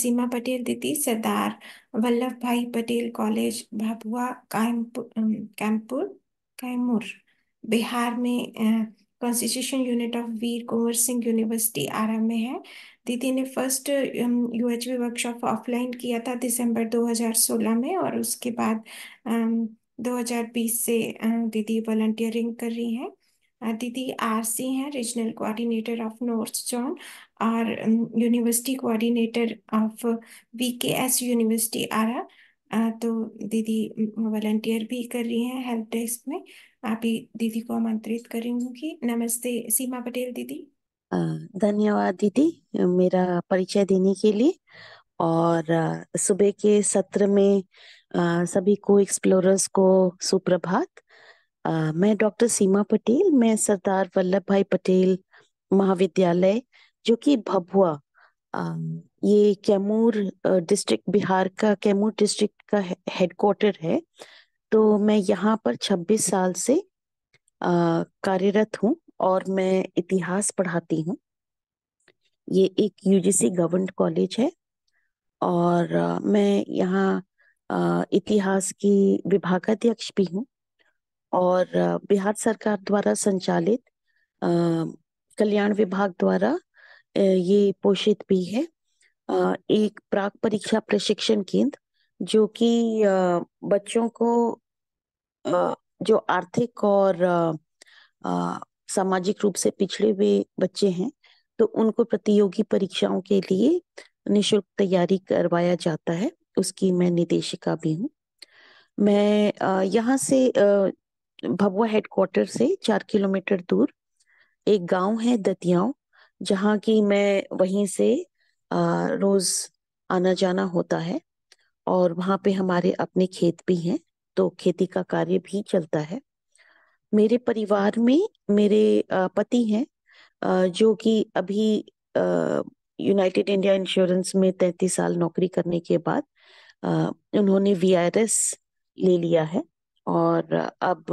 सीमा पटेल दीदी सरदार वल्लभ भाई पटेल कॉलेज भाभुआ कैमपुर कैमूर बिहार में constitution unit of Veer Kunwar Singh university Ara में है दीदी ने first U H V workshop offline किया था दिसंबर 2016 में और उसके बाद um, 2020 से दीदी वॉल्टियरिंग कर रही हैं दीदी आरसी हैं regional coordinator of north zone और university coordinator of VKS university Ara तो दीदी वॉलंटियर भी कर रही हैं हेल्प डेस्क में आप ही दीदी को आमंत्रित करेंगी नमस्ते सीमा पटेल दीदी धन्यवाद दीदी मेरा परिचय देने के लिए और सुबह के सत्र में सभी को एक्सप्लोरर्स को सुप्रभात मैं डॉक्टर सीमा पटेल मैं सरदार वल्लभ भाई पटेल महाविद्यालय जो कि भभुआ ये कैमूर डिस्ट्रिक्ट बिहार का कैमूर डिस्ट्रिक्ट का हेडक्वार्टर है तो मैं यहाँ पर 26 साल से कार्यरत हूँ और मैं इतिहास पढ़ाती हूँ ये एक यूजीसी गवर्नमेंट कॉलेज है और मैं यहाँ इतिहास की विभागाध्यक्ष भी हूँ और बिहार सरकार द्वारा संचालित कल्याण विभाग द्वारा ये पोषित भी है एक प्राक परीक्षा प्रशिक्षण केंद्र जो कि बच्चों को जो आर्थिक और सामाजिक रूप से पिछड़े हुए बच्चे हैं तो उनको प्रतियोगी परीक्षाओं के लिए निशुल्क तैयारी करवाया जाता है उसकी मैं निदेशिका भी हूँ मैं यहाँ से भभुआ हेडक्वार्टर से चार किलोमीटर दूर एक गांव है दतियाओं जहाँ की मैं वहीं से आ, रोज आना जाना होता है और वहाँ पे हमारे अपने खेत भी हैं तो खेती का कार्य भी चलता है मेरे परिवार में मेरे पति हैं जो कि अभी यूनाइटेड इंडिया इंश्योरेंस में तैतीस साल नौकरी करने के बाद उन्होंने वी ले लिया है और अब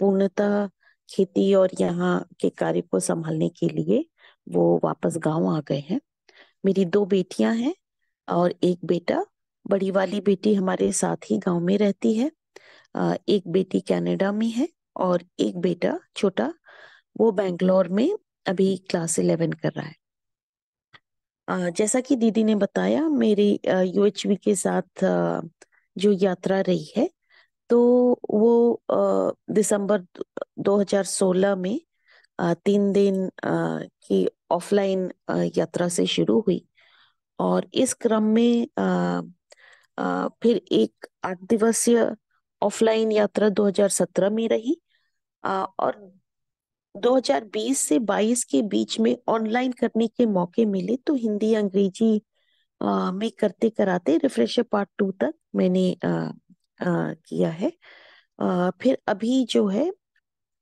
पूर्णतः खेती और यहाँ के कार्य को संभालने के लिए वो वापस गांव आ गए हैं मेरी दो बेटियां हैं और एक बेटा बड़ी वाली बेटी हमारे साथ ही गांव में रहती है एक बेटी कनाडा में है और एक बेटा छोटा वो बेंगलोर में अभी क्लास इलेवन कर रहा है जैसा कि दीदी ने बताया मेरी यूएचवी के साथ जो यात्रा रही है तो वो दिसंबर 2016 में तीन दिन की ऑफलाइन यात्रा से शुरू हुई और इस क्रम में फिर एक आठ दिवसीय ऑफलाइन यात्रा 2017 में रही और 2020 से 22 के बीच में ऑनलाइन करने के मौके मिले तो हिंदी अंग्रेजी में करते कराते रिफ्रेशर पार्ट टू तक मैंने किया है फिर अभी जो है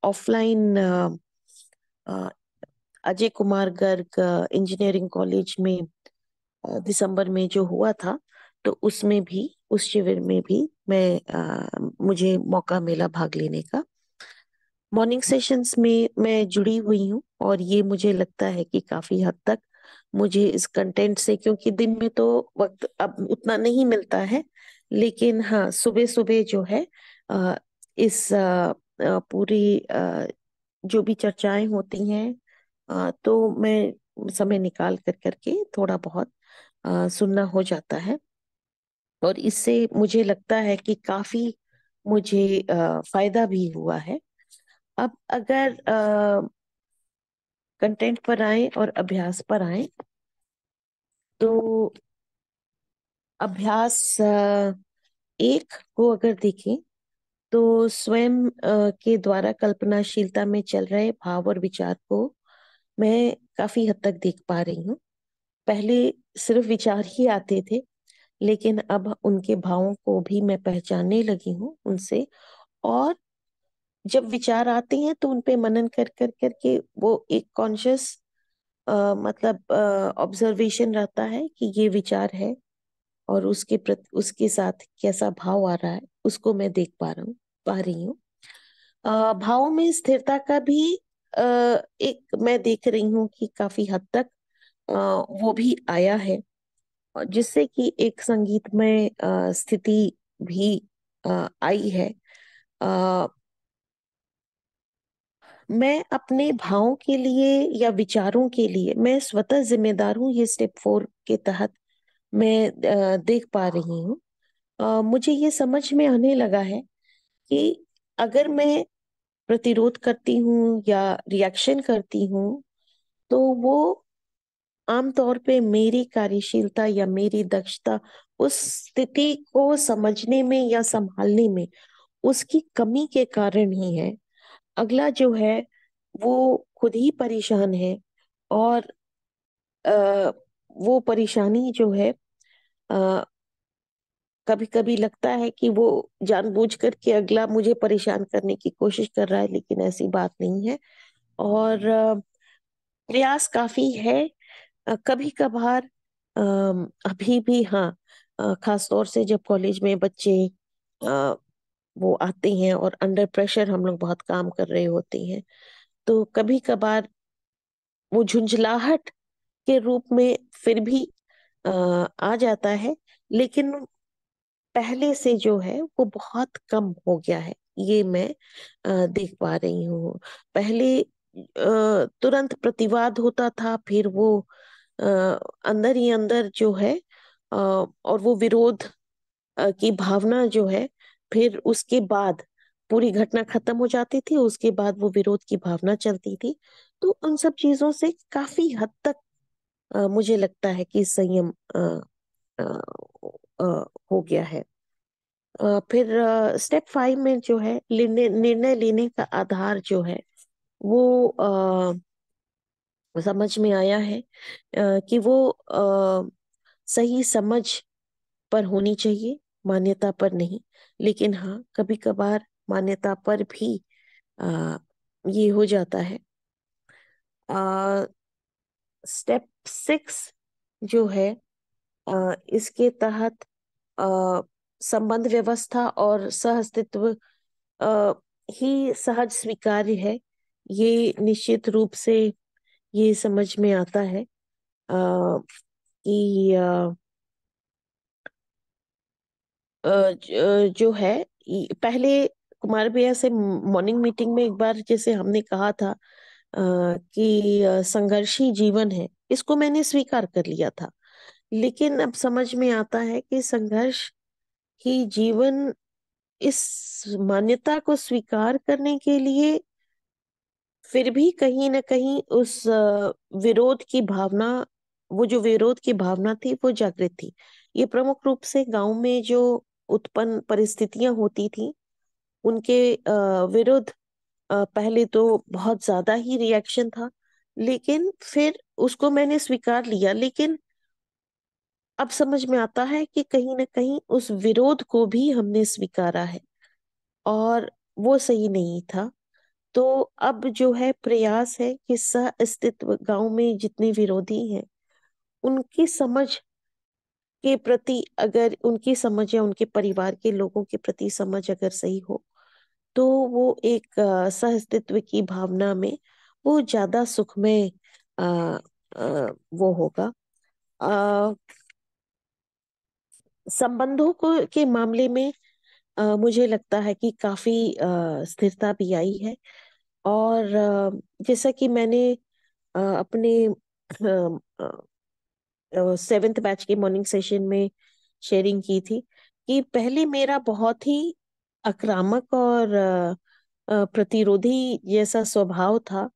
offline Ajay Kumar Garg engineering college में दिसंबर में जो हुआ था तो उसमें भी उस शिविर में भी मैं आ, मुझे मौका मिला भाग लेने का मॉर्निंग सेशंस में मैं जुड़ी हुई हूँ और ये मुझे लगता है कि काफी हद तक मुझे इस कंटेंट से क्योंकि दिन में तो वक्त अब उतना नहीं मिलता है लेकिन हाँ सुबह सुबह जो है इस पूरी जो भी चर्चाएं होती हैं तो मैं समय निकाल कर करके थोड़ा बहुत सुनना हो जाता है और इससे मुझे लगता है कि काफी मुझे फायदा भी हुआ है अब अगर कंटेंट पर आए और अभ्यास पर आए तो अभ्यास एक को अगर देखें तो स्वयं के द्वारा कल्पनाशीलता में चल रहे भाव और विचार को मैं काफी हद तक देख पा रही हूँ पहले सिर्फ विचार ही आते थे लेकिन अब उनके भावों को भी मैं पहचानने लगी हूँ उनसे और जब विचार आते हैं तो उनपे मनन कर कर करके वो एक कॉन्शियस मतलब ऑब्जर्वेशन रहता है कि ये विचार है और उसके प्रति उसके साथ कैसा भाव आ रहा है उसको मैं देख पा रहा हूँ पा रही हूँ भाव में स्थिरता का भी आ, एक मैं देख रही हूँ कि काफी हद तक आ, वो भी आया है जिससे कि एक संगीत में स्थिति भी आ, आई है आ, मैं अपने भावों के लिए या विचारों के लिए मैं स्वतः जिम्मेदार हूँ ये स्टेप फोर के तहत मैं देख पा रही हूँ मुझे ये समझ में आने लगा है कि अगर मैं प्रतिरोध करती हूँ या रिएक्शन करती हूँ तो वो आमतौर पे मेरी कार्यशीलता या मेरी दक्षता उस स्थिति को समझने में या संभालने में उसकी कमी के कारण ही है अगला जो है वो खुद ही परेशान है और आ, वो परेशानी जो है कभी कभी लगता है कि वो जानबूझकर कि अगला मुझे परेशान करने की कोशिश कर रहा है लेकिन ऐसी बात नहीं है और प्रयास काफी है कभी कभार अभी भी हाँ खास तौर से जब कॉलेज में बच्चे वो आते हैं और अंडर प्रेशर हम लोग बहुत काम कर रहे होते हैं तो कभी कभार वो झुंझलाहट के रूप में फिर भी आ जाता है लेकिन पहले से जो है वो बहुत कम हो गया है ये मैं देख पा रही हूँ पहले तुरंत प्रतिवाद होता था फिर वो अंदर ही अंदर जो है और वो विरोध की भावना जो है फिर उसके बाद पूरी घटना खत्म हो जाती थी उसके बाद वो विरोध की भावना चलती थी तो उन सब चीजों से काफी हद तक आ, मुझे लगता है कि संयम आ, आ, आ, हो गया है आ, फिर आ, स्टेप फाइव में जो है निर्णय लेने का आधार जो है वो आ, समझ में आया है आ, कि वो आ, सही समझ पर होनी चाहिए मान्यता पर नहीं लेकिन हाँ कभी कभार मान्यता पर भी आ, ये हो जाता है आ, स्टेप सिक्स जो है इसके तहत संबंध व्यवस्था और सहअस्तित्व ही सहज स्वीकार्य है ये निश्चित रूप से ये समझ में आता है अः कि आ, जो है पहले कुमार भैया से मॉर्निंग मीटिंग में एक बार जैसे हमने कहा था कि संघर्षी जीवन है इसको मैंने स्वीकार कर लिया था लेकिन अब समझ में आता है कि संघर्ष ही जीवन इस मान्यता को स्वीकार करने के लिए फिर भी कहीं ना कहीं उस विरोध की भावना वो जो विरोध की भावना थी वो जागृत थी ये प्रमुख रूप से गांव में जो उत्पन्न परिस्थितियां होती थी उनके विरुद्ध पहले तो बहुत ज्यादा ही रिएक्शन था लेकिन फिर उसको मैंने स्वीकार लिया लेकिन अब समझ में आता है कि कहीं ना कहीं उस विरोध को भी हमने स्वीकारा है और वो सही नहीं था तो अब जो है प्रयास है कि सह अस्तित्व गांव में जितने विरोधी हैं उनकी समझ के प्रति अगर उनकी समझ या उनके परिवार के लोगों के प्रति समझ अगर सही हो तो वो एक सह अस्तित्व की भावना में वो ज्यादा सुख में आ, आ, वो होगा संबंधों को के मामले में आ, मुझे लगता है कि काफी स्थिरता भी आई है और जैसा कि मैंने आ, अपने सेवेंथ बैच के मॉर्निंग सेशन में शेयरिंग की थी कि पहले मेरा बहुत ही आक्रामक और प्रतिरोधी जैसा स्वभाव था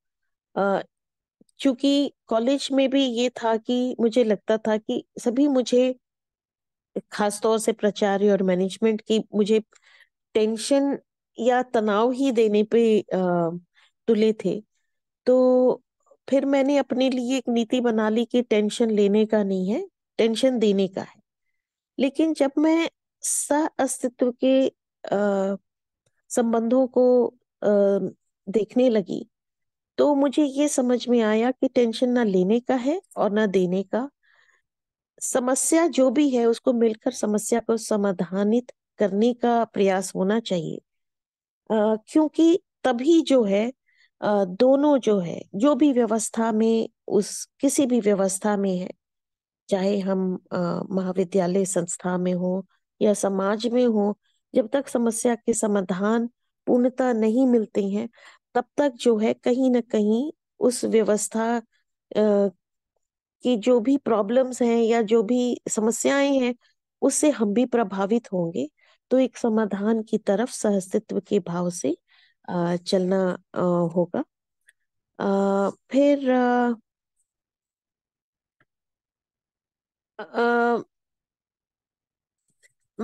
क्योंकि कॉलेज में भी ये था कि मुझे लगता था कि सभी मुझे खासतौर से प्रचार्य और मैनेजमेंट की मुझे टेंशन या तनाव ही देने पे तुले थे तो फिर मैंने अपने लिए एक नीति बना ली कि टेंशन लेने का नहीं है टेंशन देने का है लेकिन जब मैं स अस्तित्व के संबंधों को देखने लगी तो मुझे ये समझ में आया कि टेंशन ना लेने का है और ना देने का समस्या जो भी है उसको मिलकर समस्या को समाधानित करने का प्रयास होना चाहिए क्योंकि तभी जो है आ, दोनों जो है जो भी व्यवस्था में उस किसी भी व्यवस्था में है चाहे हम महाविद्यालय संस्था में हो या समाज में हो जब तक समस्या के समाधान पूर्णता नहीं मिलते हैं तब तक जो है कहीं ना कहीं उस व्यवस्था की जो भी प्रॉब्लम्स हैं या जो भी समस्याएं हैं उससे हम भी प्रभावित होंगे तो एक समाधान की तरफ सहस्तित्व के भाव से चलना होगा फिर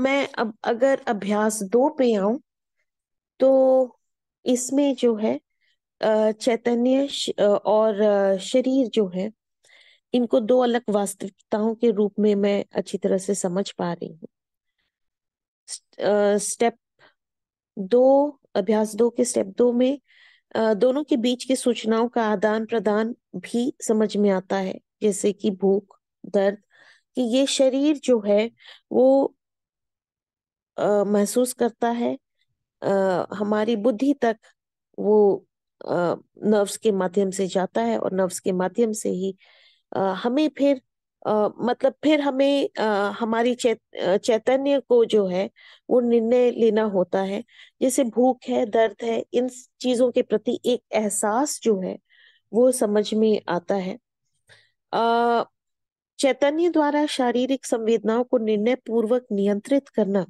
मैं अब अगर अभ्यास दो पे आऊं तो इसमें जो है चैतन्य और शरीर जो है इनको दो अलग वास्तविकताओं के रूप में मैं अच्छी तरह से समझ पा रही हूँ स्टेप दो अभ्यास दो के स्टेप दो में दोनों के बीच की सूचनाओं का आदान प्रदान भी समझ में आता है जैसे कि भूख दर्द कि ये शरीर जो है वो महसूस करता है आ, हमारी बुद्धि तक वो नर्व्स के माध्यम से जाता है और नर्व्स के माध्यम से ही आ, हमें फिर आ, मतलब फिर हमें आ, हमारी चैतन्य को जो है वो निर्णय लेना होता है जैसे भूख है दर्द है इन चीजों के प्रति एक एहसास जो है वो समझ में आता है अः चैतन्य द्वारा शारीरिक संवेदनाओं को निर्णय पूर्वक नियंत्रित करना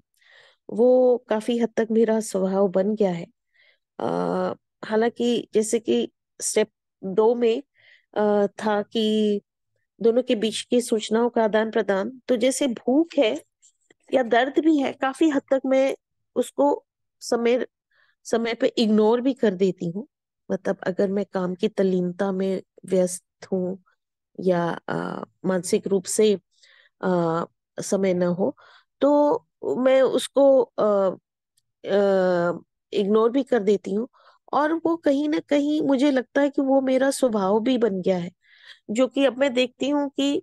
वो काफी हद तक मेरा स्वभाव बन गया है हालांकि जैसे कि स्टेप दो में आ, था कि दोनों के बीच की सूचनाओं का आदान प्रदान तो जैसे भूख है या दर्द भी है काफी हद तक मैं उसको समय समय पे इग्नोर भी कर देती हूँ मतलब अगर मैं काम की तलीमता में व्यस्त हूँ या मानसिक रूप से आ, समय न हो तो मैं उसको इग्नोर भी कर देती हूँ और वो कहीं ना कहीं मुझे लगता है कि वो मेरा स्वभाव भी बन गया है जो कि अब मैं देखती हूँ कि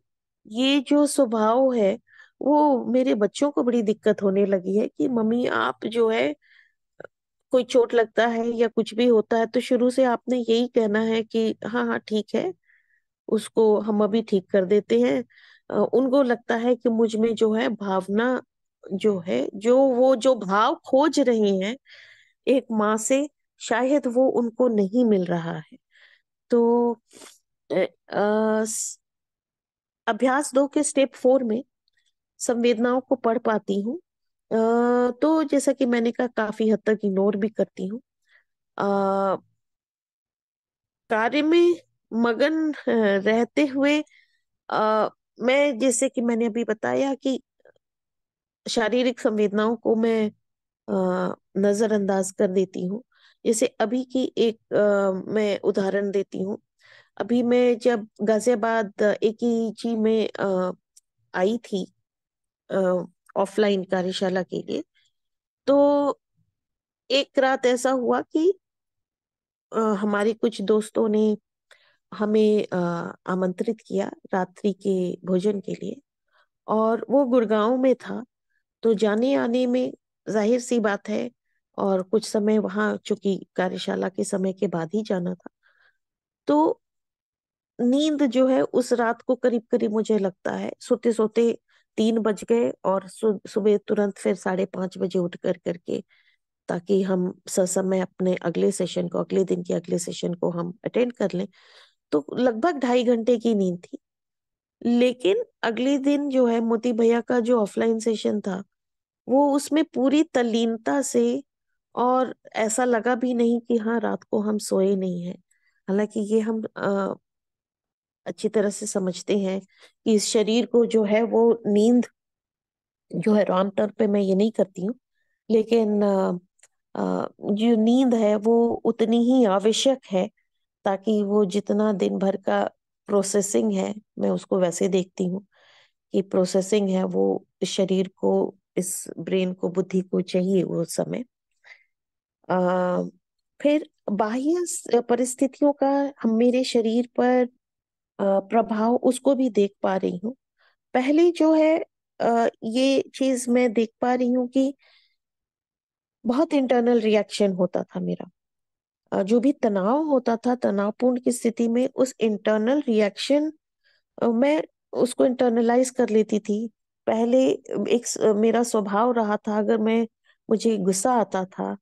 ये जो स्वभाव है वो मेरे बच्चों को बड़ी दिक्कत होने लगी है कि मम्मी आप जो है कोई चोट लगता है या कुछ भी होता है तो शुरू से आपने यही कहना है कि हाँ हाँ ठीक है उसको हम अभी ठीक कर देते हैं उनको लगता है कि मुझ में जो है भावना जो है जो वो जो भाव खोज रही हैं एक माँ से शायद वो उनको नहीं मिल रहा है तो अभ्यास दो के स्टेप फोर में संवेदनाओं को पढ़ पाती हूँ तो जैसा कि मैंने कहा काफी हद तक इग्नोर भी करती हूँ कार्य में मगन रहते हुए आ, मैं जैसे कि मैंने अभी बताया कि शारीरिक संवेदनाओं को मैं नजरअंदाज कर देती हूँ जैसे अभी की एक आ, मैं उदाहरण देती हूँ अभी मैं जब गाजियाबाद एक ही जी में आ, आई थी ऑफलाइन कार्यशाला के लिए तो एक रात ऐसा हुआ कि आ, हमारे कुछ दोस्तों ने हमें आ, आमंत्रित किया रात्रि के भोजन के लिए और वो गुड़गांव में था तो जाने आने में जाहिर सी बात है और कुछ समय वहां चूंकि कार्यशाला के समय के बाद ही जाना था तो नींद जो है उस रात को करीब करीब मुझे लगता है सोते सोते तीन बज गए और सुबह तुरंत फिर साढ़े पांच बजे उठ कर करके ताकि हम ससमय अपने अगले सेशन को अगले दिन के अगले सेशन को हम अटेंड कर लें तो लगभग ढाई घंटे की नींद थी लेकिन अगले दिन जो है मोती भैया का जो ऑफलाइन सेशन था वो उसमें पूरी तलीनता से और ऐसा लगा भी नहीं कि हाँ रात को हम सोए नहीं हैं हालांकि ये हम आ, अच्छी तरह से समझते हैं कि इस शरीर को जो है वो नींद जो है रॉन्ग टर्म पे मैं ये नहीं करती हूँ लेकिन आ, आ, जो नींद है वो उतनी ही आवश्यक है ताकि वो जितना दिन भर का प्रोसेसिंग है मैं उसको वैसे देखती हूँ कि प्रोसेसिंग है वो शरीर को इस ब्रेन को बुद्धि को चाहिए वो समय आ, फिर बाह्य परिस्थितियों का हम मेरे शरीर पर प्रभाव उसको भी देख पा रही हूँ पहले जो है ये चीज मैं देख पा रही हूँ कि बहुत इंटरनल रिएक्शन होता था मेरा जो भी तनाव होता था तनावपूर्ण की स्थिति में उस इंटरनल रिएक्शन मैं उसको इंटरनलाइज कर लेती थी पहले एक मेरा स्वभाव रहा था अगर मैं मुझे गुस्सा आता था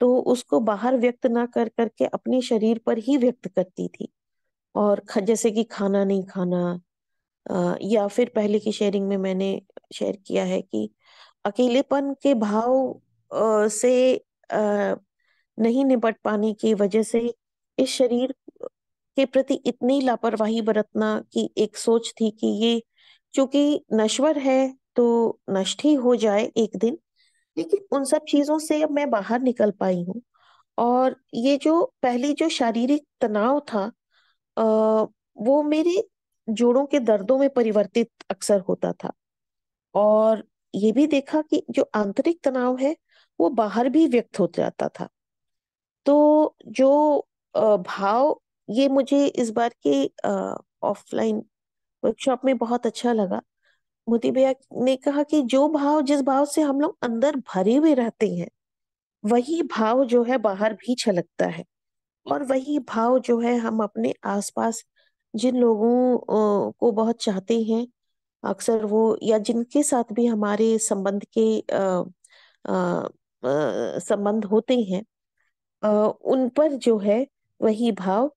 तो उसको बाहर व्यक्त ना कर करके अपने शरीर पर ही व्यक्त करती थी और जैसे कि खाना नहीं खाना या फिर पहले की शेयरिंग में मैंने शेयर किया है कि अकेलेपन के भाव से नहीं निपट पाने की वजह से इस शरीर के प्रति इतनी लापरवाही बरतना की एक सोच थी कि ये क्योंकि नश्वर है तो नष्ट ही हो जाए एक दिन लेकिन उन सब चीजों से अब मैं बाहर निकल पाई हूँ और ये जो पहली जो शारीरिक तनाव था आ, वो मेरे जोड़ों के दर्दों में परिवर्तित अक्सर होता था और ये भी देखा कि जो आंतरिक तनाव है वो बाहर भी व्यक्त हो जाता था तो जो भाव ये मुझे इस बार के ऑफलाइन वर्कशॉप में बहुत अच्छा लगा मोती भैया ने कहा कि जो भाव जिस भाव से हम लोग अंदर भरे हुए रहते हैं वही भाव जो है बाहर भी छलकता है और वही भाव जो है हम अपने आसपास जिन लोगों को बहुत चाहते हैं अक्सर वो या जिनके साथ भी हमारे संबंध के अ, संबंध होते हैं उन पर जो है वही भाव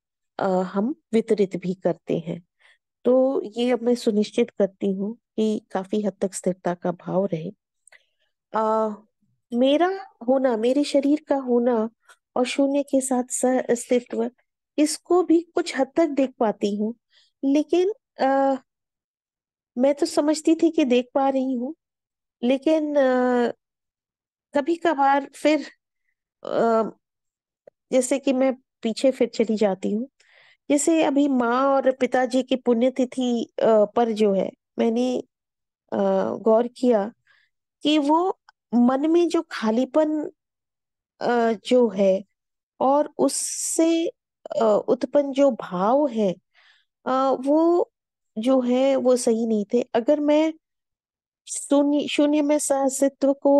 हम वितरित भी करते हैं तो ये अब मैं सुनिश्चित करती हूँ कि काफी हद तक स्थिरता का भाव रहे आ, मेरा होना मेरे शरीर का होना और शून्य के साथ सह अस्तित्व इसको भी कुछ हद तक देख पाती हूँ लेकिन आ, मैं तो समझती थी कि देख पा रही हूँ लेकिन कभी कभार फिर आ, जैसे कि मैं पीछे फिर चली जाती हूँ जैसे अभी माँ और पिताजी की पुण्यतिथि पर जो है मैंने गौर किया कि वो मन में जो खालीपन जो है और उससे उत्पन्न जो भाव है वो जो है वो सही नहीं थे अगर मैं शून्य शून्य में सहसित्व को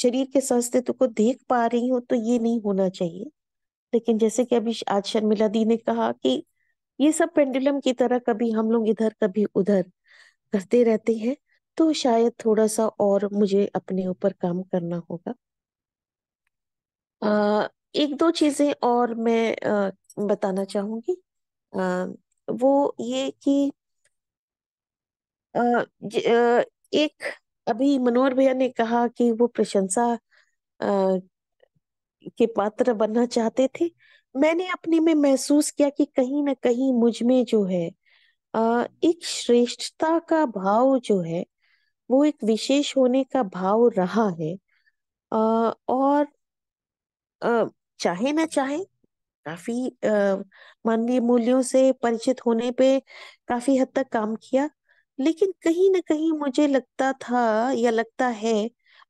शरीर के स्वास्थ्य को देख पा रही हो तो ये नहीं होना चाहिए लेकिन जैसे कि अभी आज शर्मिला दी ने कहा कि ये सब पेंडुलम की तरह कभी हम लोग इधर कभी उधर करते रहते हैं तो शायद थोड़ा सा और मुझे अपने ऊपर काम करना होगा आ, एक दो चीजें और मैं आ, बताना चाहूंगी आ, वो ये कि आ, ज, आ, एक अभी मनोहर भैया ने कहा कि वो प्रशंसा के पात्र बनना चाहते थे मैंने अपने में महसूस किया कि कहीं ना कहीं मुझ में जो है आ, एक श्रेष्ठता का भाव जो है वो एक विशेष होने का भाव रहा है आ, और आ, चाहे ना चाहे काफी मानवीय मूल्यों से परिचित होने पे काफी हद तक काम किया लेकिन कहीं ना कहीं मुझे लगता था या लगता है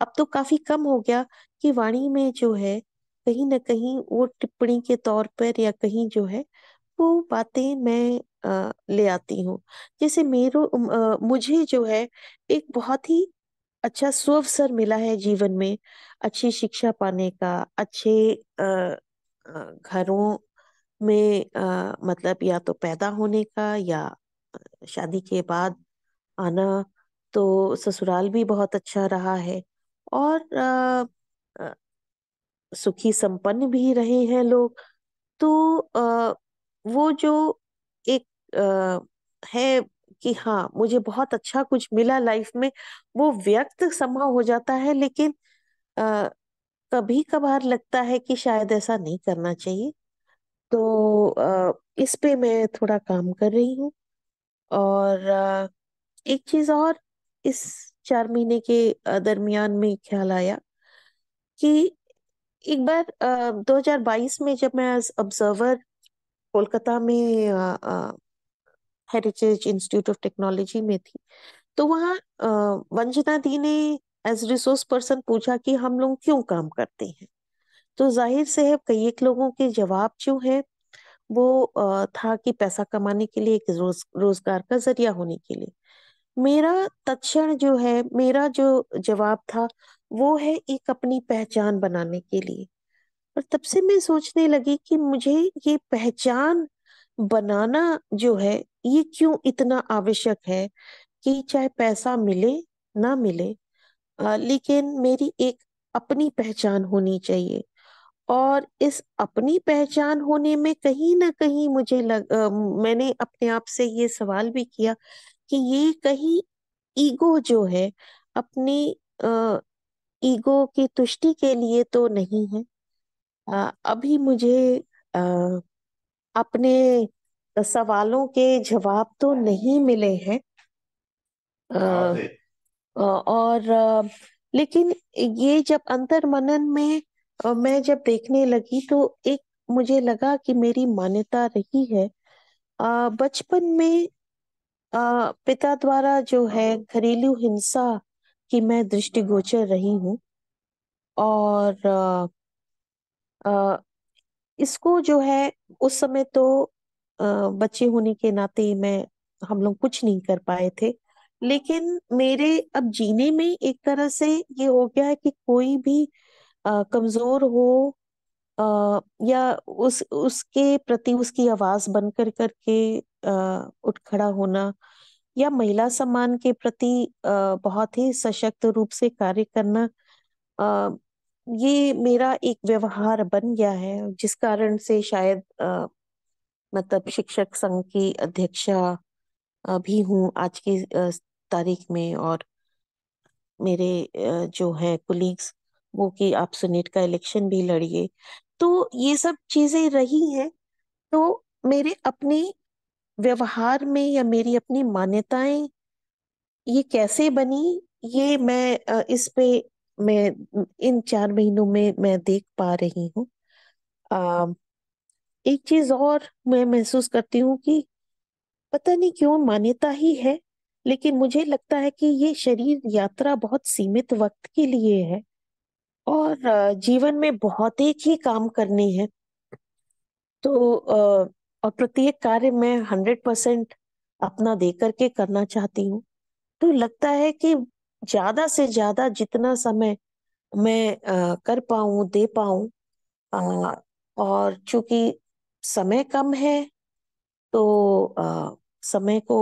अब तो काफी कम हो गया कि वाणी में जो है कहीं ना कहीं वो टिप्पणी के तौर पर या कहीं जो है वो बातें मैं ले आती हूँ जैसे मेरो मुझे जो है एक बहुत ही अच्छा स्व अवसर मिला है जीवन में अच्छी शिक्षा पाने का अच्छे अ, घरों में मतलब या तो पैदा होने का या शादी के बाद आना तो ससुराल भी बहुत अच्छा रहा है और आ, आ, सुखी संपन्न भी रहे हैं लोग तो आ, वो जो एक आ, है कि हाँ मुझे बहुत अच्छा कुछ मिला लाइफ में वो व्यक्त समा हो जाता है लेकिन आ, कभी कभार लगता है कि शायद ऐसा नहीं करना चाहिए तो आ, इस पे मैं थोड़ा काम कर रही हूँ और आ, एक चीज और इस चार महीने के दरमियान में ख्याल आया कि एक बार दो हजार बाईस में जब मैं एज ऑब्जर्वर कोलकाता में हेरिटेज इंस्टीट्यूट ऑफ टेक्नोलॉजी में थी तो वहाँ वंजना दी ने एज रिसोर्स पर्सन पूछा कि हम लोग क्यों काम करते हैं तो जाहिर से है कई एक लोगों के जवाब जो है वो था कि पैसा कमाने के लिए एक रोज रोजगार का जरिया होने के लिए मेरा तत्ण जो है मेरा जो जवाब था वो है एक अपनी पहचान बनाने के लिए और तब से मैं सोचने लगी कि मुझे ये पहचान बनाना जो है ये क्यों इतना आवश्यक है कि चाहे पैसा मिले ना मिले आ, लेकिन मेरी एक अपनी पहचान होनी चाहिए और इस अपनी पहचान होने में कहीं ना कहीं मुझे लग, आ, मैंने अपने आप से ये सवाल भी किया कि ये कहीं ईगो जो है अपनी ईगो की तुष्टि के लिए तो नहीं है आ, अभी मुझे आ, अपने सवालों के जवाब तो नहीं मिले हैं आ, हाँ और लेकिन ये जब मनन में मैं जब देखने लगी तो एक मुझे लगा कि मेरी मान्यता रही है बचपन में पिता द्वारा जो है घरेलू हिंसा की मैं दृष्टिगोचर रही हूँ और आ, इसको जो है उस समय तो आ, बच्चे होने के नाते मैं हम लोग कुछ नहीं कर पाए थे लेकिन मेरे अब जीने में एक तरह से ये हो गया है कि कोई भी आ, कमजोर हो आ, या उस उसके प्रति उसकी आवाज बनकर करके उठ खड़ा होना या महिला सम्मान के प्रति बहुत ही सशक्त रूप से कार्य करना ये मेरा एक व्यवहार बन गया है जिस कारण से शायद मतलब शिक्षक संघ की अध्यक्षा भी हूँ आज की तारीख में और मेरे जो है कुलीग्स वो कि आप सुनीट का इलेक्शन भी लड़िए तो ये सब चीजें रही हैं तो मेरे अपने व्यवहार में या मेरी अपनी मान्यताएं ये कैसे बनी ये मैं इस पे मैं इन चार महीनों में मैं देख पा रही हूँ एक चीज और मैं महसूस करती हूँ कि पता नहीं क्यों मान्यता ही है लेकिन मुझे लगता है कि ये शरीर यात्रा बहुत सीमित वक्त के लिए है और जीवन में बहुत एक ही काम करने हैं तो अः और प्रत्येक कार्य में हंड्रेड परसेंट अपना दे करके करना चाहती हूँ तो लगता है कि ज्यादा से ज्यादा जितना समय मैं आ, कर पाऊं दे पाऊं और चूंकि समय कम है तो आ, समय को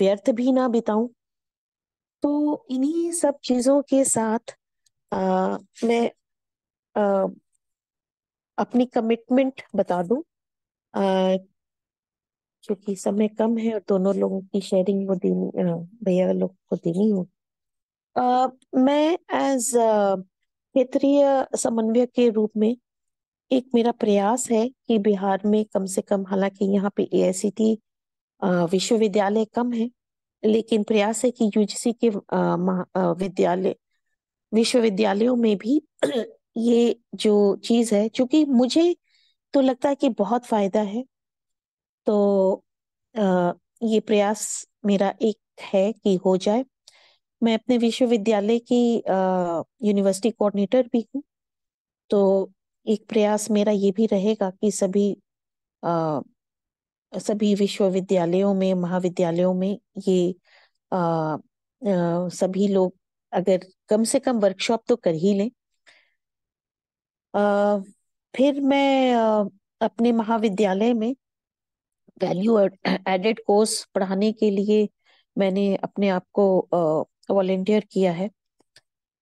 व्यर्थ भी ना बिताऊं तो इन्हीं सब चीजों के साथ आ, मैं आ, अपनी कमिटमेंट बता दूं क्योंकि समय कम है और दोनों लोगों की शेयरिंग वो देनी भैया लोग को देनी हो आ, मैं एज क्षेत्रीय समन्वय के रूप में एक मेरा प्रयास है कि बिहार में कम से कम हालांकि यहाँ पे ए विश्वविद्यालय कम है लेकिन प्रयास है कि यूजीसी के विद्यालय विश्वविद्यालयों में भी ये जो चीज है क्योंकि मुझे तो लगता है कि बहुत फायदा है तो आ, ये प्रयास मेरा एक है कि हो जाए मैं अपने विश्वविद्यालय की यूनिवर्सिटी कोऑर्डिनेटर भी हूँ तो एक प्रयास मेरा ये भी रहेगा कि सभी आ, सभी विश्वविद्यालयों में महाविद्यालयों में ये आ, आ, सभी लोग अगर कम से कम वर्कशॉप तो कर ही लें फिर मैं अपने महाविद्यालय में वैल्यू एडेड कोर्स पढ़ाने के लिए मैंने अपने आप को वॉल्टियर किया है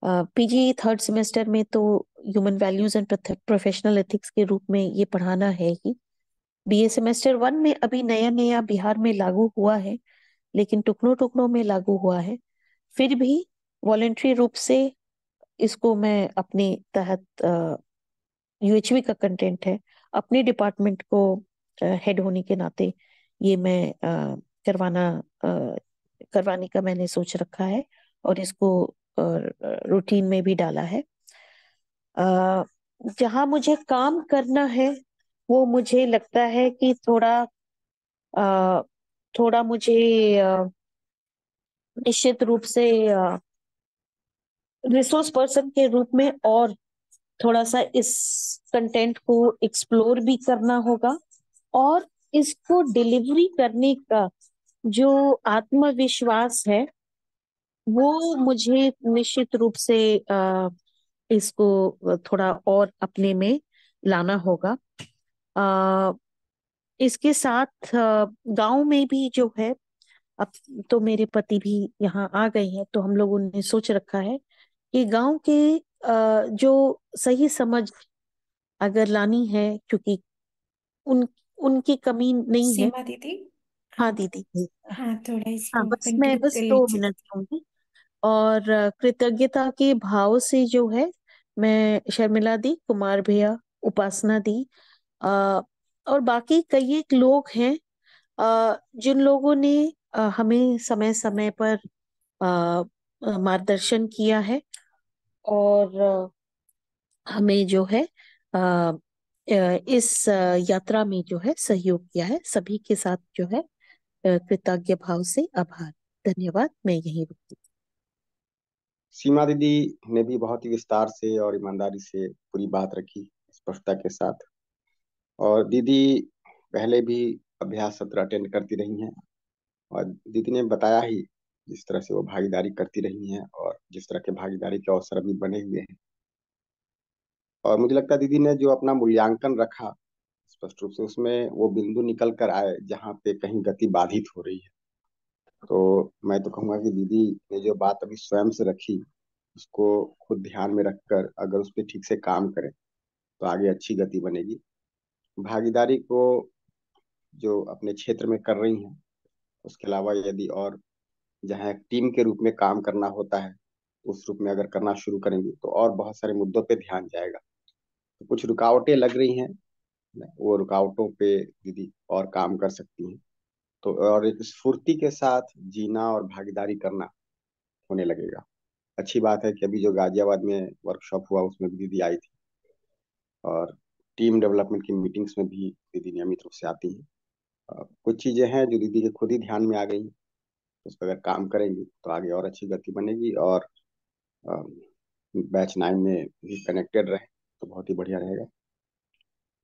पीजी थर्ड सेमेस्टर में तो human values and professional ethics के रूप में ये पढ़ाना है ही बीए सेमेस्टर वन में अभी नया नया बिहार में लागू हुआ है लेकिन टुकड़ों टुकड़ों में लागू हुआ है फिर भी वॉलेंट्री रूप से इसको मैं अपने तहत यूएचवी का कंटेंट है अपने डिपार्टमेंट को हेड होने के नाते ये मैं करवाना करवाने का मैंने सोच रखा है और इसको रूटीन में भी डाला है जहां मुझे काम करना है वो मुझे लगता है कि थोड़ा थोड़ा मुझे निश्चित रूप से रिसोर्स पर्सन के रूप में और थोड़ा सा इस कंटेंट को एक्सप्लोर भी करना होगा और इसको डिलीवरी करने का जो आत्मविश्वास है वो मुझे निश्चित रूप से इसको थोड़ा और अपने में लाना होगा इसके साथ गांव में भी जो है अब तो मेरे पति भी यहाँ आ गए हैं तो हम लोगों ने सोच रखा है कि गांव के जो सही समझ अगर लानी है क्योंकि उन उनकी कमी नहीं है सीमा दीदी हाँ दीदी हाँ थोड़ा हाँ बस मैं बस दो मिनट लूंगी और कृतज्ञता के भाव से जो है मैं शर्मिला दी कुमार भैया उपासना दी अः और बाकी कई एक लोग हैं जिन लोगों ने हमें समय समय पर मार्गदर्शन किया है और हमें जो है इस यात्रा में जो है सहयोग किया है सभी के साथ जो है कृतज्ञ भाव से आभार धन्यवाद मैं यही रुकती सीमा दीदी ने भी बहुत ही विस्तार से और ईमानदारी से पूरी बात रखी स्पष्टता के साथ और दीदी पहले भी अभ्यास सत्र अटेंड करती रही हैं और दीदी ने बताया ही जिस तरह से वो भागीदारी करती रही हैं और जिस तरह के भागीदारी के अवसर भी बने हुए हैं और मुझे लगता है दीदी ने जो अपना मूल्यांकन रखा स्पष्ट रूप से उसमें वो बिंदु निकल कर आए जहाँ पे कहीं गति बाधित हो रही है तो मैं तो कहूँगा कि दीदी ने जो बात अभी स्वयं से रखी उसको खुद ध्यान में रखकर अगर उस पर ठीक से काम करें तो आगे अच्छी गति बनेगी भागीदारी को जो अपने क्षेत्र में कर रही हैं उसके अलावा यदि और जहाँ एक टीम के रूप में काम करना होता है उस रूप में अगर करना शुरू करेंगे तो और बहुत सारे मुद्दों पे ध्यान जाएगा तो कुछ रुकावटें लग रही हैं वो रुकावटों पे दीदी और काम कर सकती हैं तो और एक स्फूर्ति के साथ जीना और भागीदारी करना होने लगेगा अच्छी बात है कि अभी जो गाजियाबाद में वर्कशॉप हुआ उसमें भी दीदी आई थी और टीम डेवलपमेंट की मीटिंग्स में भी दीदी नियमित रूप से आती हैं कुछ चीज़ें हैं जो दीदी के खुद ही ध्यान में आ गई उस पर अगर काम करेंगी तो आगे और अच्छी गति बनेगी और बैच नाइन में भी कनेक्टेड रहे तो बहुत ही बढ़िया रहेगा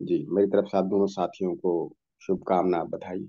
जी मेरी तरफ से आप दोनों साथियों को शुभकामना बधाई